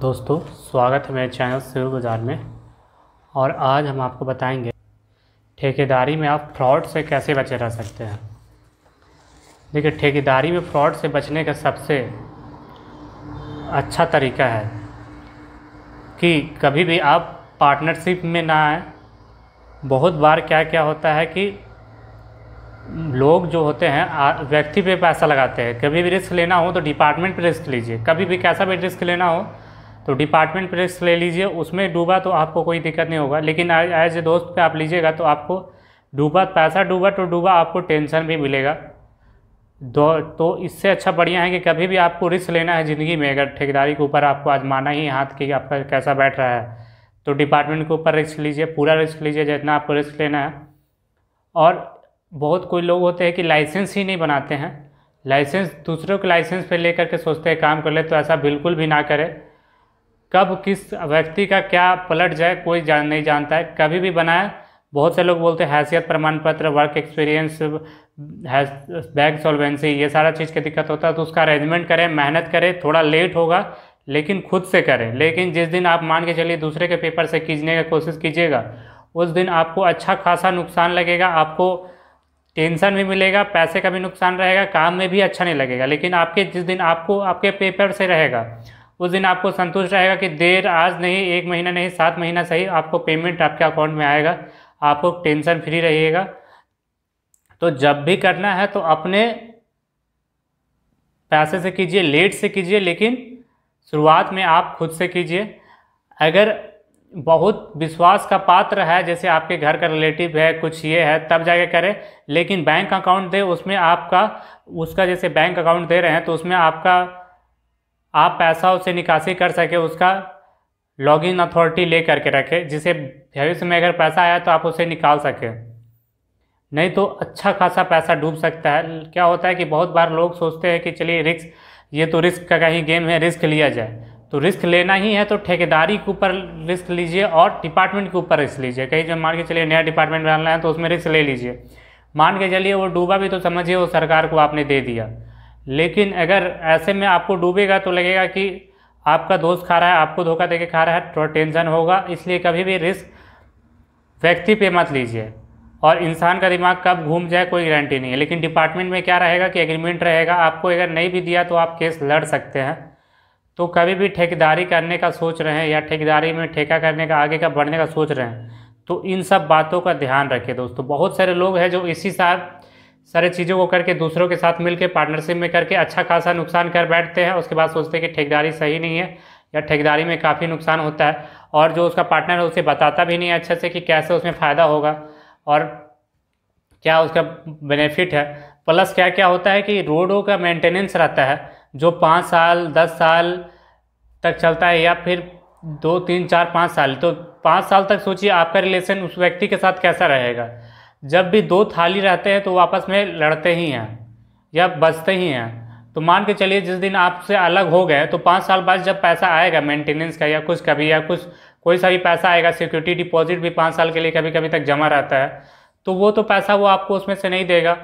दोस्तों स्वागत है मेरे चैनल सिविल बाज़ार में और आज हम आपको बताएंगे ठेकेदारी में आप फ्रॉड से कैसे बचे रह सकते हैं देखिए ठेकेदारी में फ्रॉड से बचने का सबसे अच्छा तरीका है कि कभी भी आप पार्टनरशिप में ना आए बहुत बार क्या क्या होता है कि लोग जो होते हैं व्यक्ति पे पैसा लगाते हैं कभी भी रिस्क लेना हो तो डिपार्टमेंट पे रिस्क लीजिए कभी भी कैसा भी रिस्क लेना हो तो डिपार्टमेंट प्रेस ले लीजिए उसमें डूबा तो आपको कोई दिक्कत नहीं होगा लेकिन एज ए दोस्त पे आप लीजिएगा तो आपको डूबा पैसा डूबा तो डूबा आपको टेंशन भी मिलेगा दो तो इससे अच्छा बढ़िया है कि कभी भी आपको रिस्क लेना है ज़िंदगी में अगर ठेकेदारी के ऊपर आपको आजमाना ही हाथ कि आपका कैसा बैठ रहा है तो डिपार्टमेंट के ऊपर रिस्क लीजिए पूरा रिस्क लीजिए जितना आपको रिस्क लेना है और बहुत कोई लोग होते हैं कि लाइसेंस ही नहीं बनाते हैं लाइसेंस दूसरों के लाइसेंस पे लेकर के सोचते हैं काम कर ले तो ऐसा बिल्कुल भी ना करें कब किस व्यक्ति का क्या पलट जाए कोई जान नहीं जानता है कभी भी बनाए बहुत से लोग बोलते हैं हैसियत प्रमाण पत्र वर्क एक्सपीरियंस है बैग सॉल्वेंसी ये सारा चीज़ की दिक्कत होता है तो उसका अरेंजमेंट करें मेहनत करें थोड़ा लेट होगा लेकिन खुद से करें लेकिन जिस दिन आप मान के चलिए दूसरे के पेपर से खींचने की कोशिश कीजिएगा उस दिन आपको अच्छा खासा नुकसान लगेगा आपको टेंशन भी मिलेगा पैसे का भी नुकसान रहेगा काम में भी अच्छा नहीं लगेगा लेकिन आपके जिस दिन आपको आपके पेपर से रहेगा उस दिन आपको संतुष्ट रहेगा कि देर आज नहीं एक महीना नहीं सात महीना सही आपको पेमेंट आपके अकाउंट में आएगा आपको टेंशन फ्री रहिएगा तो जब भी करना है तो अपने पैसे से कीजिए लेट से कीजिए लेकिन शुरुआत में आप खुद से कीजिए अगर बहुत विश्वास का पात्र है जैसे आपके घर का रिलेटिव है कुछ ये है तब जाके करें लेकिन बैंक अकाउंट दे उसमें आपका उसका जैसे बैंक अकाउंट दे रहे हैं तो उसमें आपका आप पैसा उसे निकासी कर सके उसका लॉगिन अथॉरिटी ले करके रखें जिसे भविष्य में अगर पैसा आया तो आप उसे निकाल सकें नहीं तो अच्छा खासा पैसा डूब सकता है क्या होता है कि बहुत बार लोग सोचते हैं कि चलिए रिस्क ये तो रिस्क का कहीं गेम है रिस्क लिया जाए तो रिस्क लेना ही है तो ठेकेदारी के ऊपर रिस्क लीजिए और डिपार्टमेंट के ऊपर रिस्क लीजिए कहीं जब मान के चलिए नया डिपार्टमेंट बनाना है तो उसमें रिस्क ले लीजिए मान के चलिए वो डूबा भी तो समझिए वो सरकार को आपने दे दिया लेकिन अगर ऐसे में आपको डूबेगा तो लगेगा कि आपका दोस्त खा रहा है आपको धोखा देके खा रहा है थोड़ा तो टेंशन होगा इसलिए कभी भी रिस्क व्यक्ति पे मत लीजिए और इंसान का दिमाग कब घूम जाए कोई गारंटी नहीं है लेकिन डिपार्टमेंट में क्या रहेगा कि एग्रीमेंट रहेगा आपको अगर नहीं भी दिया तो आप केस लड़ सकते हैं तो कभी भी ठेकेदारी करने का सोच रहे हैं या ठेकेदारी में ठेका करने का आगे का बढ़ने का सोच रहे हैं तो इन सब बातों का ध्यान रखें दोस्तों बहुत सारे लोग हैं जो इसी साथ सारे चीज़ों को करके दूसरों के साथ मिलकर पार्टनरशिप में करके अच्छा खासा नुकसान कर बैठते हैं उसके बाद सोचते हैं कि ठेकेदारी सही नहीं है या ठेकेदारी में काफ़ी नुकसान होता है और जो उसका पार्टनर है उसे बताता भी नहीं है अच्छे से कि कैसे उसमें फ़ायदा होगा और क्या उसका बेनिफिट है प्लस क्या क्या होता है कि रोडों का मेंटेनेंस रहता है जो पाँच साल दस साल तक चलता है या फिर दो तीन चार पाँच साल तो पाँच साल तक सोचिए आपका रिलेशन उस व्यक्ति के साथ कैसा रहेगा जब भी दो थाली रहते हैं तो वो आपस में लड़ते ही हैं या बचते ही हैं तो मान के चलिए जिस दिन आपसे अलग हो गए तो पाँच साल बाद जब पैसा आएगा मेंटेनेंस का या कुछ कभी या कुछ कोई सा भी पैसा आएगा सिक्योरिटी डिपॉजिट भी पाँच साल के लिए कभी कभी तक जमा रहता है तो वो तो पैसा वो आपको उसमें से नहीं देगा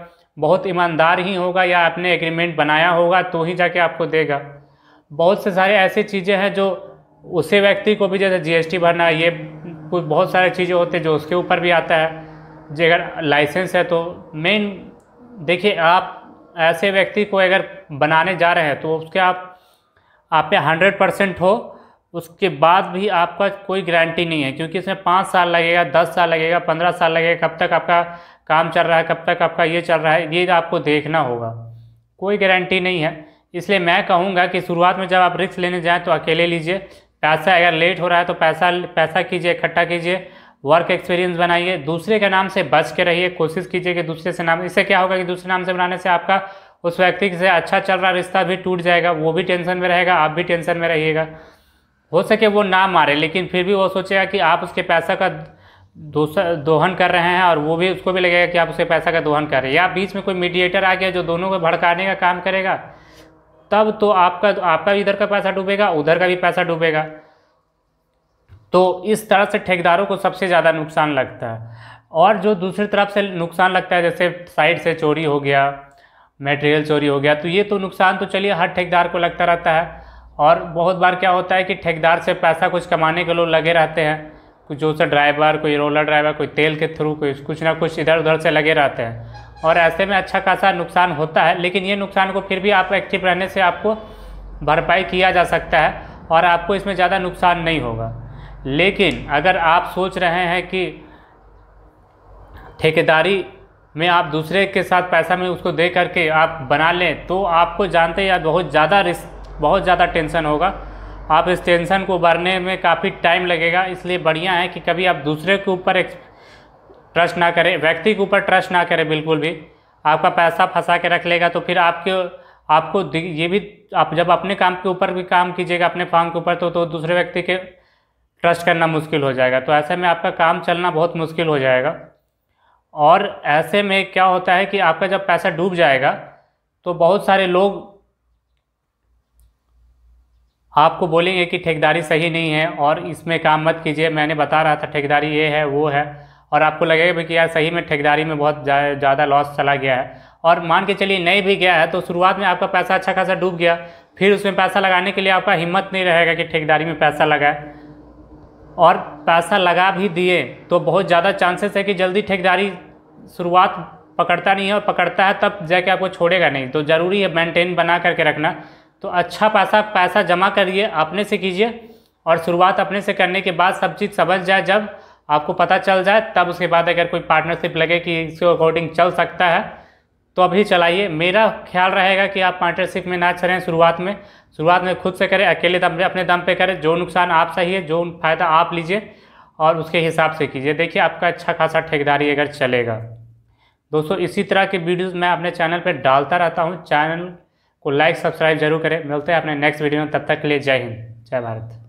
बहुत ईमानदार ही होगा या आपने एग्रीमेंट बनाया होगा तो ही जाके आपको देगा बहुत से सारे ऐसी चीज़ें हैं जो उसी व्यक्ति को भी जैसे जीएसटी भरना ये कुछ बहुत सारे चीज़ें होती हैं जो उसके ऊपर भी आता है जे अगर लाइसेंस है तो मेन देखिए आप ऐसे व्यक्ति को अगर बनाने जा रहे हैं तो उसके आप आप पे हंड्रेड परसेंट हो उसके बाद भी आपका कोई गारंटी नहीं है क्योंकि इसमें पाँच साल लगेगा दस साल लगेगा पंद्रह साल लगेगा कब तक आपका काम चल रहा है कब तक आपका ये चल रहा है ये आपको देखना होगा कोई गारंटी नहीं है इसलिए मैं कहूँगा कि शुरुआत में जब आप रिक्स लेने जाएँ तो अकेले लीजिए पैसा अगर लेट हो रहा है तो पैसा पैसा कीजिए इकट्ठा कीजिए वर्क एक्सपीरियंस बनाइए दूसरे के नाम से बच के रहिए कोशिश कीजिए कि दूसरे से नाम इससे क्या होगा कि दूसरे नाम से बनाने से आपका उस व्यक्ति से अच्छा चल रहा रिश्ता भी टूट जाएगा वो भी टेंशन में रहेगा आप भी टेंशन में रहिएगा हो सके वो ना मारे लेकिन फिर भी वो सोचेगा कि आप उसके पैसा का दूसरा दोहन कर रहे हैं और वो भी उसको भी लगेगा कि आप उसके पैसा का दोहन कर रहे हैं या बीच में कोई मीडिएटर आ गया जो दोनों को भड़काने का काम करेगा तब तो आपका आपका इधर का पैसा डूबेगा उधर का भी पैसा डूबेगा तो इस तरह से ठेकेदारों को सबसे ज़्यादा नुकसान लगता है और जो दूसरी तरफ से नुकसान लगता है जैसे साइड से चोरी हो गया मटेरियल चोरी हो गया तो ये तो नुकसान तो चलिए हर ठेकेदार को लगता रहता है और बहुत बार क्या होता है कि ठेकेदार से पैसा कुछ कमाने के लोग लगे रहते हैं कुछ जो सा ड्राइवर कोई रोलर ड्राइवर कोई तेल के थ्रू कोई कुछ ना कुछ इधर उधर से लगे रहते हैं और ऐसे में अच्छा खासा नुकसान होता है लेकिन ये नुकसान को फिर भी आप एक्टिव रहने से आपको भरपाई किया जा सकता है और आपको इसमें ज़्यादा नुकसान नहीं होगा लेकिन अगर आप सोच रहे हैं कि ठेकेदारी में आप दूसरे के साथ पैसा में उसको दे करके आप बना लें तो आपको जानते या बहुत ज़्यादा रिस्क बहुत ज़्यादा टेंशन होगा आप इस टेंशन को भरने में काफ़ी टाइम लगेगा इसलिए बढ़िया है कि कभी आप दूसरे के ऊपर ट्रस्ट ना करें व्यक्ति के ऊपर ट्रस्ट ना करें बिल्कुल भी आपका पैसा फंसा के रख लेगा तो फिर आपके आपको ये भी आप जब अपने काम के ऊपर भी काम कीजिएगा अपने फार्म के ऊपर तो, तो दूसरे व्यक्ति के ट्रस्ट करना मुश्किल हो जाएगा तो ऐसे में आपका काम चलना बहुत मुश्किल हो जाएगा और ऐसे में क्या होता है कि आपका जब पैसा डूब जाएगा तो बहुत सारे लोग आपको बोलेंगे कि ठेकेदारी सही नहीं है और इसमें काम मत कीजिए मैंने बता रहा था ठेकेदारी ये है वो है और आपको लगेगा भी कि यार सही में ठेकेदारी में बहुत ज़्यादा लॉस चला गया है और मान के चलिए नहीं भी गया है तो शुरुआत में आपका पैसा अच्छा खासा डूब गया फिर उसमें पैसा लगाने के लिए आपका हिम्मत नहीं रहेगा कि ठेकेदारी में पैसा लगाए और पैसा लगा भी दिए तो बहुत ज़्यादा चांसेस है कि जल्दी ठेकेदारी शुरुआत पकड़ता नहीं है और पकड़ता है तब जाके आपको छोड़ेगा नहीं तो ज़रूरी है मेंटेन बना करके रखना तो अच्छा पैसा पैसा जमा करिए अपने से कीजिए और शुरुआत अपने से करने के बाद सब चीज़ समझ जाए जब आपको पता चल जाए तब उसके बाद अगर कोई पार्टनरशिप लगे कि इसके अकॉर्डिंग चल सकता है तो अभी चलाइए मेरा ख्याल रहेगा कि आप पार्टनरशिप में ना चलें शुरुआत में शुरुआत में खुद से करें अकेले दम अपने दम पे करें जो नुकसान आप सही है जो फ़ायदा आप लीजिए और उसके हिसाब से कीजिए देखिए आपका अच्छा खासा ठेकेदारी अगर चलेगा दोस्तों इसी तरह के वीडियोज़ मैं अपने चैनल पर डालता रहता हूँ चैनल को लाइक सब्सक्राइब जरूर करें मिलते हैं अपने नेक्स्ट वीडियो में तब तक के लिए जय हिंद जय भारत